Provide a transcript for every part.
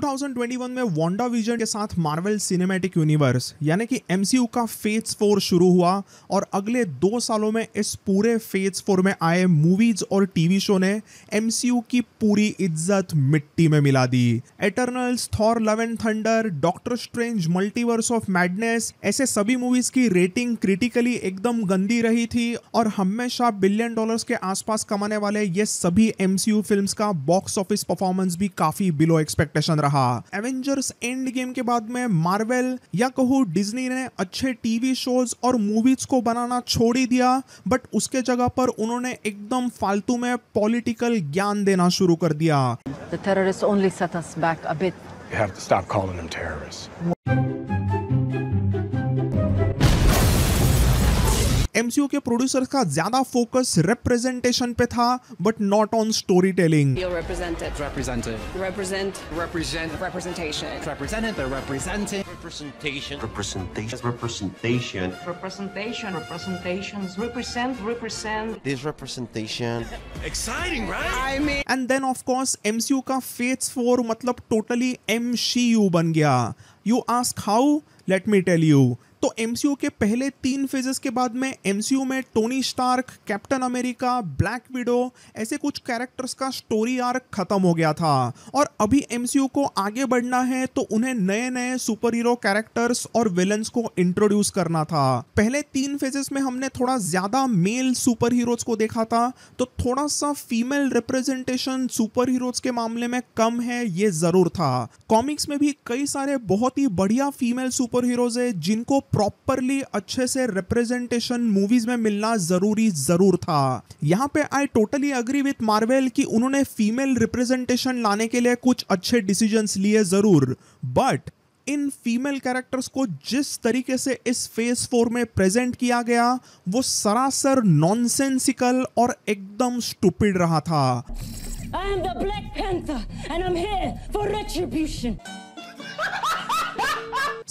2021 में Wanda vision के साथ मार्वल सिनेमैटिक यूनिवर्स यानी कि एमसीयू का फेज फोर शुरू हुआ और अगले दो सालों में इस पूरे फेज फोर में आए मूवीज और टीवी शो ने एमसीयू की पूरी इज्जत मिट्टी में मिला दी Eternals Thor Love and Thunder Doctor Strange Multiverse of Madness ऐसे सभी मूवीज की रेटिंग क्रिटिकली एकदम गंदी रही थी और हमेशा बिलियन डॉलर के आसपास कमाने वाले ये सभी एमसीयू फिल्म्स का बॉक्स ऑफिस परफॉर्मेंस भी काफी बिलो एक्सपेक्टेशन रहा एवेंजर्स एंड गेम के बाद में मार्वल या कहो डिजनी ने अच्छे टीवी शोज और मूवीज को बनाना छोड़ ही दिया बट उसके जगह पर उन्होंने एकदम फालतू में पॉलिटिकल ज्ञान देना शुरू कर दिया The terrorists only set us back a bit. You have to stop calling them terrorists. MCU के प्रोड्यूसर्स का ज्यादा फोकस रिप्रेजेंटेशन पे था but not on story telling and then of course MCU का फेज फोर मतलब टोटली एमसीयू बन गया you ask how let me tell you तो एम के पहले तीन फेजेस के बाद में एम में Tony Stark Captain America Black Widow ऐसे कुछ कैरेक्टर्स का स्टोरी आर्क खत्म हो गया था और अभी एम को आगे बढ़ना है तो उन्हें नए नए सुपर हीरो कैरेक्टर्स और विलन्स को इंट्रोड्यूस करना था पहले तीन फेजेस में हमने थोड़ा ज्यादा मेल सुपर हीरोज को देखा था तो थोड़ा सा फीमेल रिप्रेजेंटेशन सुपर हीरोज के मामले में कम है ये जरूर था कॉमिक्स में भी कई सारे बहुत बहुत ही बढ़िया फीमेल सुपर हीरोज है जिनको प्रॉपरली अच्छे से रिप्रेजेंटेशन मूवीज में मिलना जरूरी जरूर था यहाँ पे I totally agree with Marvel कि उन्होंने फीमेल रिप्रेजेंटेशन लाने के लिए कुछ अच्छे डिसीजन लिए जरूर बट इन फीमेल कैरेक्टर्स को जिस तरीके से इस फेज फोर में प्रेजेंट किया गया वो सरासर नॉनसेंसिकल और एकदम स्टूपिड रहा था I am the Black Panther, and I'm here for retribution.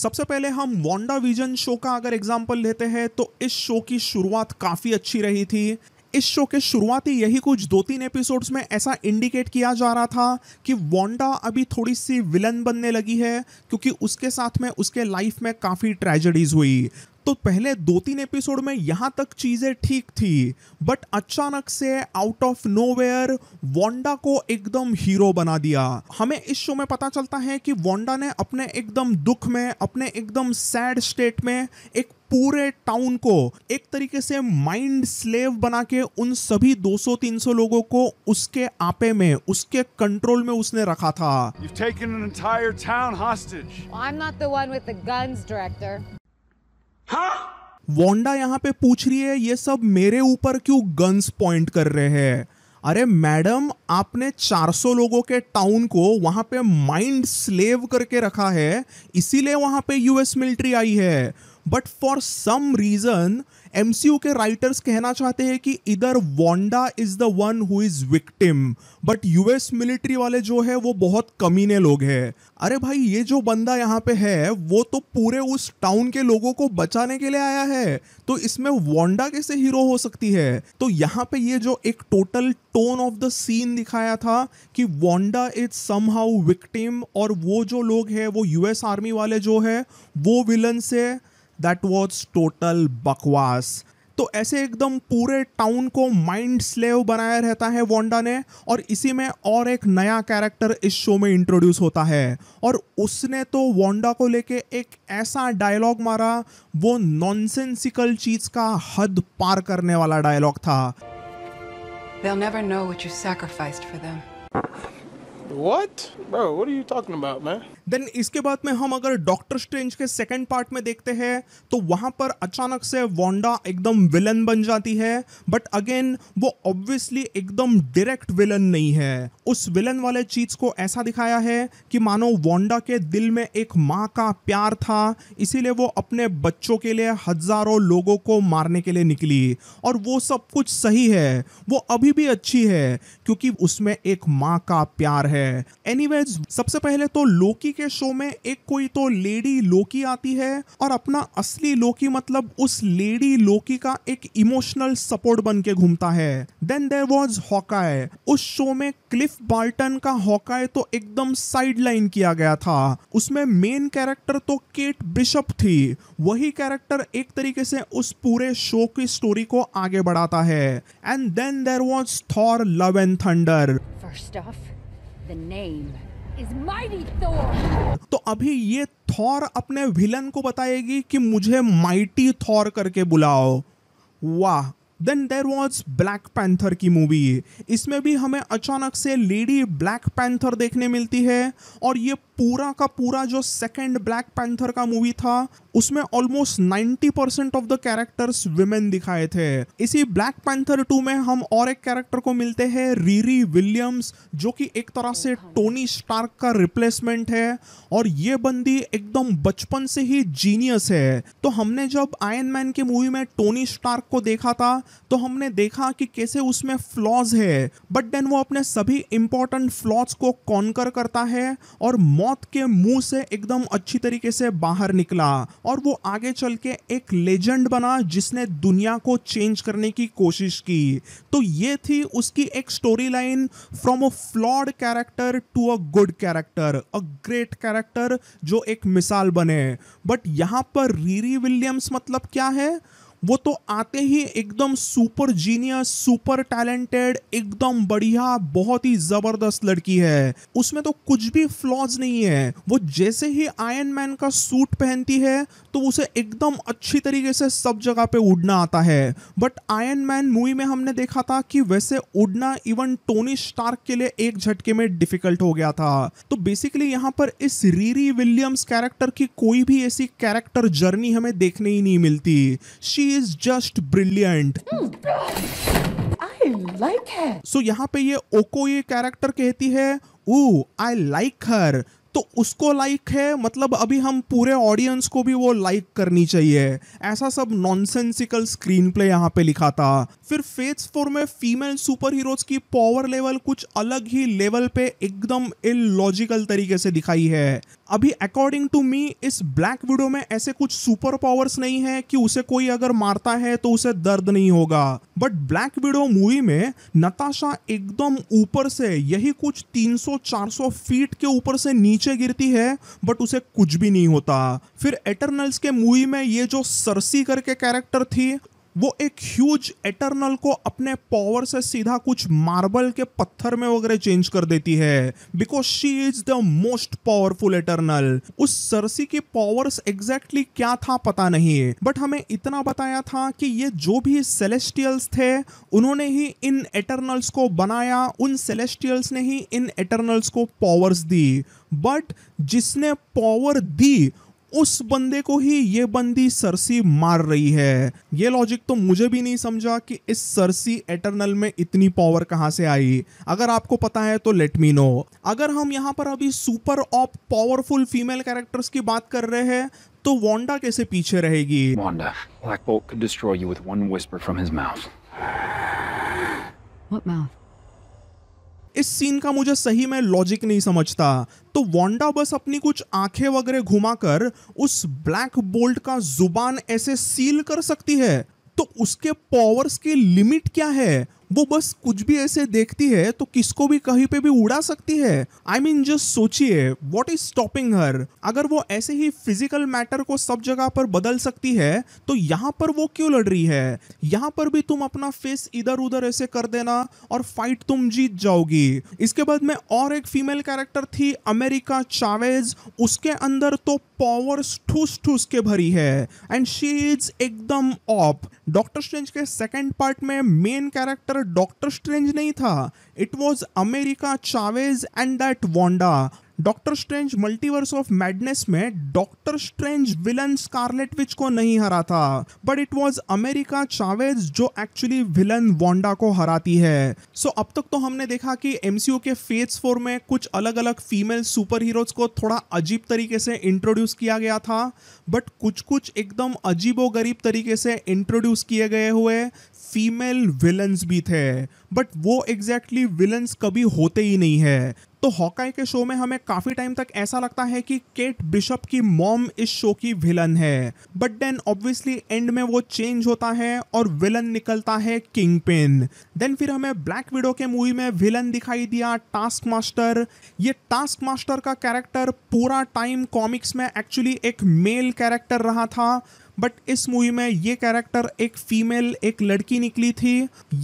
सबसे पहले हम वॉन्डा विजन शो का अगर एग्जाम्पल लेते हैं तो इस शो की शुरुआत काफ़ी अच्छी रही थी इस शो के शुरुआती यही कुछ दो तीन एपिसोड्स में ऐसा इंडिकेट किया जा रहा था कि वोंडा अभी थोड़ी सी विलन बनने लगी है क्योंकि उसके साथ में उसके लाइफ में काफ़ी ट्रेजेडीज हुई तो पहले दो तीन एपिसोड में यहां तक चीज़ें ठीक थी बट अचानक से out of nowhere Wanda को एकदम हीरो बना दिया हमें इस शो में पता चलता है कि वोंडा ने अपने एकदम दुख में अपने एकदम सैड स्टेट में एक पूरे टाउन को एक तरीके से माइंड स्लेव बना के उन सभी 200-300 लोगों को उसके आपे में उसके कंट्रोल में उसने रखा था You've taken an entire town hostage. Well, I'm not the one with the guns, director. हाँ? वोंडा यहाँ पे पूछ रही है ये सब मेरे ऊपर क्यों गन्स पॉइंट कर रहे हैं अरे मैडम आपने 400 लोगों के टाउन को वहां पे माइंड स्लेव करके रखा है इसीलिए वहां पे यूएस मिलिट्री आई है but for some reason MCU के राइटर्स कहना चाहते हैं कि इधर Wanda is the one who is victim but US military वाले जो है वो बहुत कमीने लोग हैं अरे भाई ये जो बंदा यहाँ पे है वो तो पूरे उस टाउन के लोगों को बचाने के लिए आया है तो इसमें वॉन्डा कैसे हीरो हो सकती है तो यहाँ पे ये जो एक total tone of the scene दिखाया था कि वॉन्डा इज सम विक्टिम और वो जो लोग है वो यूएस आर्मी वाले जो है वो villain say that was total बकवास तो ऐसे एकदम पूरे टाउन को माइंड स्लेव बनाया रहता है वोंडा ने और इसी में और एक नया कैरेक्टर इस शो में इंट्रोड्यूस होता है और उसने तो वोंडा को लेके एक ऐसा डायलॉग मारा वो नॉनसेंसिकल चीज का हद पार करने वाला डायलॉग था They'll never know what you sacrificed for them. What? Bro, what are you talking about, man? Then इसके बाद में हम अगर डॉक्टर स्ट्रेंज के सेकेंड पार्ट में देखते हैं तो वहां पर अचानक से वोंडा एकदम विलन बन जाती है बट अगेन वो ऑब्वियसली एकदम डायरेक्ट विलन नहीं है उस विलन वाले चीज़ को ऐसा दिखाया है कि मानो वोंडा के दिल में एक माँ का प्यार था इसीलिए वो अपने बच्चों के लिए हजारों लोगों को मारने के लिए निकली और वो सब कुछ सही है वो अभी भी अच्छी है क्योंकि उसमें एक माँ का प्यार है एनीवेज सबसे पहले तो लोकी लोकी के शो में एक कोई तो लेडी लोकी आती है और अपना असली लोकी मतलब उस लेडी लोकी का एक इमोशनल सपोर्ट बन के घूमता है देन देर वॉज हॉकाय उस शो में क्लिफ बाल्टन का हॉकाय तो एकदम साइडलाइन किया गया था उसमें मेन कैरेक्टर तो केट बिशप थी वही कैरेक्टर एक तरीके से उस पूरे शो की स्टोरी को आगे बढ़ाता है and then there was Thor Love and Thunder First off, the name. तो अभी ये थॉर अपने विलन को बताएगी कि मुझे माइटी थॉर करके बुलाओ वाह then there was Black Panther की मूवी इसमें भी हमें अचानक से लेडी ब्लैक पैंथर देखने मिलती है और ये पूरा का पूरा जो सेकेंड ब्लैक पैंथर का मूवी था उसमें almost 90 percent of the characters women दिखाए थे इसी ब्लैक पैंथर टू में हम और एक कैरेक्टर को मिलते हैं रीरी विलियम्स जो कि एक तरह से टोनी स्टार्क का रिप्लेसमेंट है और ये बंदी एकदम बचपन से ही जीनियस है तो हमने जब आयन मैन की मूवी में टोनी स्टार्क को देखा था तो हमने देखा कि कैसे उसमें फ्लॉज है बट देन वो अपने सभी इंपॉर्टेंट फ्लॉज को कॉन्कर करता है और मौत के मुंह से एकदम अच्छी तरीके से बाहर निकला और वो आगे चल के एक लेजेंड बना जिसने दुनिया को चेंज करने की कोशिश की तो ये थी उसकी एक story line from a flawed character to a good character a great character जो एक मिसाल बने बट यहाँ पर रीरी विलियम्स मतलब क्या है वो तो आते ही एकदम सुपर जीनियस सुपर टैलेंटेड एकदम बढ़िया बहुत ही जबरदस्त लड़की है उसमें तो कुछ भी फ्लॉज नहीं है वो जैसे ही आयन मैन का सूट पहनती है तो उसे एकदम अच्छी तरीके से सब जगह पे उड़ना आता है बट आयन मैन मूवी में हमने देखा था कि वैसे उड़ना इवन टोनी स्टार्क के लिए एक झटके में डिफिकल्ट हो गया था तो बेसिकली यहाँ पर इस रीरी विलियम्स कैरेक्टर की कोई भी ऐसी कैरेक्टर जर्नी हमें देखने ही नहीं मिलती she is just brilliant I like so यहाँ पे ये ओको ये कैरेक्टर कहती है ओ आई लाइक हर तो उसको लाइक है मतलब अभी हम पूरे ऑडियंस को भी वो लाइक करनी चाहिए ऐसा सब नॉनसेंसिकल स्क्रीन प्ले यहाँ पे लिखा था फिर फेज फोर में फीमेल सुपर हीरोज की पावर लेवल कुछ अलग ही लेवल पे एकदम इलॉजिकल तरीके से दिखाई है अभी अकॉर्डिंग टू मी इस ब्लैक विडो में ऐसे कुछ सुपर पावर्स नहीं है कि उसे कोई अगर मारता है तो उसे दर्द नहीं होगा बट ब्लैक विडो मूवी में नताशा एकदम ऊपर से यही कुछ 300-400 फीट के ऊपर से नीचे गिरती है बट उसे कुछ भी नहीं होता फिर एटर्नल्स के मूवी में ये जो सरसी करके कैरेक्टर थी वो एक ह्यूज एटर्नल को अपने पावर से सीधा कुछ मार्बल के पत्थर में वगैरह चेंज कर देती है because she is the most powerful Eternal उस सरसी की पावर्स एग्जैक्टली क्या था पता नहीं बट हमें इतना बताया था कि ये जो भी सेलेस्टियल्स थे उन्होंने ही इन एटर्नल्स को बनाया उन सेलेस्टियल्स ने ही इन एटर्नल्स को पावर्स दी बट जिसने पावर दी उस बंदे को ही ये बंदी सरसी मार रही है ये लॉजिक तो मुझे भी नहीं समझा कि इस सरसी एटर्नल में इतनी पावर कहाँ से आई अगर आपको पता है तो लेट मी नो अगर हम यहाँ पर अभी super OP powerful female characters की बात कर रहे हैं तो वॉन्डा कैसे पीछे रहेगी Wanda could destroy you with one whisper from his mouth. What mouth? इस सीन का मुझे सही में लॉजिक नहीं समझता तो वांडा बस अपनी कुछ आंखें वगैरह घुमाकर उस ब्लैक बोल्ट का जुबान ऐसे सील कर सकती है तो उसके पावर्स की लिमिट क्या है वो बस कुछ भी ऐसे देखती है तो किसको भी कहीं पे भी उड़ा सकती है आई मीन जस्ट सोचिए वॉट इज स्टॉपिंग हर अगर वो ऐसे ही फिजिकल मैटर को सब जगह पर बदल सकती है तो यहाँ पर वो क्यों लड़ रही है यहाँ पर भी तुम अपना फेस इधर उधर ऐसे कर देना और फाइट तुम जीत जाओगी इसके बाद में और एक फीमेल कैरेक्टर थी अमेरिका चावेज उसके अंदर तो पावर्स ठूस ठूस के भरी है एंड शी इज एकदम ऑप डॉक्टर स्ट्रेंज के सेकेंड पार्ट में मेन कैरेक्टर डॉक्टर स्ट्रेंज नहीं था it was America Chavez and that Wanda Doctor Strange Multiverse of Madness में Doctor Strange villain Scarlet Witch को नहीं हरा था but it was America Chavez जो एक्चुअली विलन वांडा को हराती है सो so, अब तक तो हमने देखा कि एमसीयू के फेज फोर में कुछ अलग अलग फीमेल सुपर हीरोज को थोड़ा अजीब तरीके से इंट्रोड्यूस किया गया था बट कुछ कुछ एकदम अजीबो गरीब तरीके से इंट्रोड्यूस किए गए हुए फीमेल विलन्स भी थे बट वो एग्जैक्टली exactly विलन्स कभी होते ही नहीं है तो हॉकाई के शो में हमें काफी टाइम तक ऐसा लगता है कि केट बिशप की मॉम इस शो की विलन है बट देन ऑब्वियसली एंड में वो चेंज होता है और विलन निकलता है किंग पिन देन फिर हमें ब्लैक विडो के मूवी में विलन दिखाई दिया टास्क मास्टर ये टास्क मास्टर का कैरेक्टर पूरा टाइम कॉमिक्स में एक्चुअली एक मेल कैरेक्टर रहा था बट इस मूवी में ये कैरेक्टर एक फीमेल एक लड़की निकली थी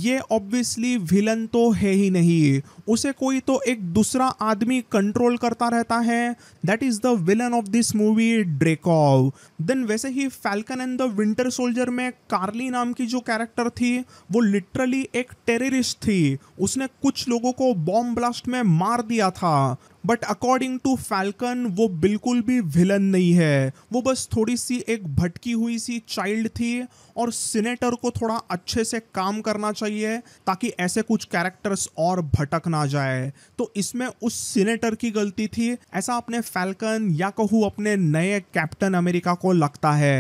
ये ऑब्वियसली विलन तो है ही नहीं उसे कोई तो एक दूसरा आदमी कंट्रोल करता रहता है that is the villain of this movie Dreykov then वैसे ही Falcon and the Winter Soldier में कार्ली नाम की जो कैरेक्टर थी वो लिटरली एक टेररिस्ट थी उसने कुछ लोगों को बॉम्ब ब्लास्ट में मार दिया था बट अकॉर्डिंग टू फैल्कन वो बिल्कुल भी विलन नहीं है वो बस थोड़ी सी एक भटकी हुई सी चाइल्ड थी और सिनेटर को थोड़ा अच्छे से काम करना चाहिए ताकि ऐसे कुछ कैरेक्टर्स और भटक ना जाए तो इसमें उस सिनेटर की गलती थी ऐसा अपने फैल्कन या कहूँ अपने नए कैप्टन अमेरिका को लगता है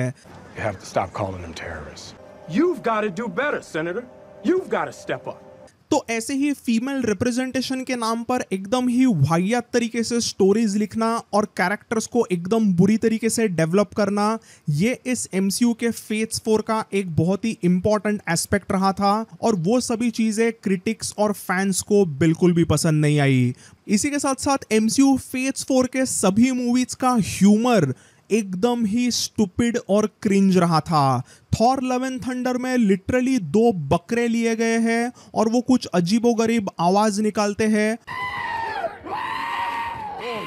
You've got to do better, Senator. You've got to step up. तो ऐसे ही फीमेल रिप्रेजेंटेशन के नाम पर एकदम ही वाहियात तरीके से स्टोरीज लिखना और कैरेक्टर्स को एकदम बुरी तरीके से डेवलप करना ये इस एम के फेज फोर का एक बहुत ही इंपॉर्टेंट एस्पेक्ट रहा था और वो सभी चीज़ें क्रिटिक्स और फैंस को बिल्कुल भी पसंद नहीं आई इसी के साथ साथ एम सी फेज फोर के सभी मूवीज का ह्यूमर एकदम ही स्टूपिड और क्रिंज रहा था थॉर लेवन थंडर में लिटरली दो बकरे लिए गए हैं और वो कुछ अजीबोगरीब आवाज निकालते हैं oh,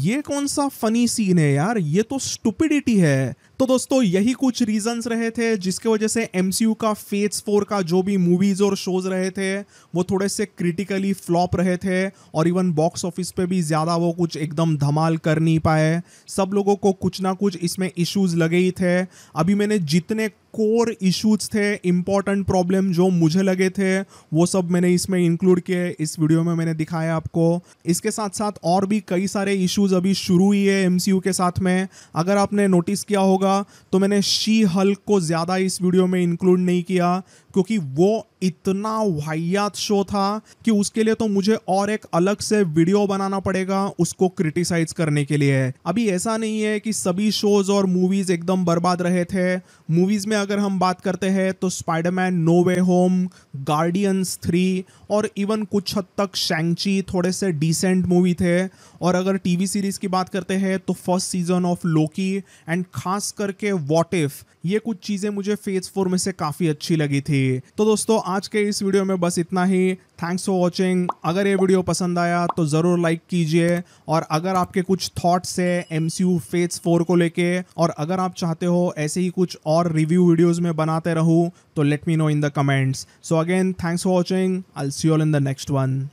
ये कौन सा फनी सीन है यार ये तो स्टुपिडिटी है तो दोस्तों यही कुछ रीजंस रहे थे जिसके वजह से एम का फेज फोर का जो भी मूवीज और शोज रहे थे वो थोड़े से क्रिटिकली फ्लॉप रहे थे और इवन बॉक्स ऑफिस पे भी ज़्यादा वो कुछ एकदम धमाल कर नहीं पाए सब लोगों को कुछ ना कुछ इसमें इश्यूज लगे ही थे अभी मैंने जितने कोर इश्यूज थे इम्पॉर्टेंट प्रॉब्लम जो मुझे लगे थे वो सब मैंने इसमें इंक्लूड किए इस वीडियो में मैंने दिखाया आपको इसके साथ साथ और भी कई सारे इश्यूज अभी शुरू हुई है एम के साथ में अगर आपने नोटिस किया होगा तो मैंने शी हल्क को ज़्यादा इस वीडियो में इंक्लूड नहीं किया क्योंकि वो इतना वाहियात शो था कि उसके लिए तो मुझे और एक अलग से वीडियो बनाना पड़ेगा उसको क्रिटिसाइज करने के लिए अभी ऐसा नहीं है कि सभी शोज और मूवीज एकदम बर्बाद रहे थे मूवीज में अगर अगर हम बात करते हैं तो Spiderman No Way Home Guardians three और इवन कुछ हद तक शैंगची थोड़े से डिसेंट मूवी थे और अगर टीवी सीरीज़ की बात करते हैं तो first season of Loki and खास करके वॉट इफ़ ये कुछ चीज़ें मुझे फेज फोर में से काफ़ी अच्छी लगी थी तो दोस्तों आज के इस वीडियो में बस इतना ही थैंक्स फॉर वॉचिंग अगर ये वीडियो पसंद आया तो ज़रूर लाइक कीजिए और अगर आपके कुछ थॉट्स है M C U phase four को लेके और अगर आप चाहते हो ऐसे ही कुछ और रिव्यू वीडियोज़ में बनाते रहूँ तो let me know in the comments so again thanks for watching I see all in the next one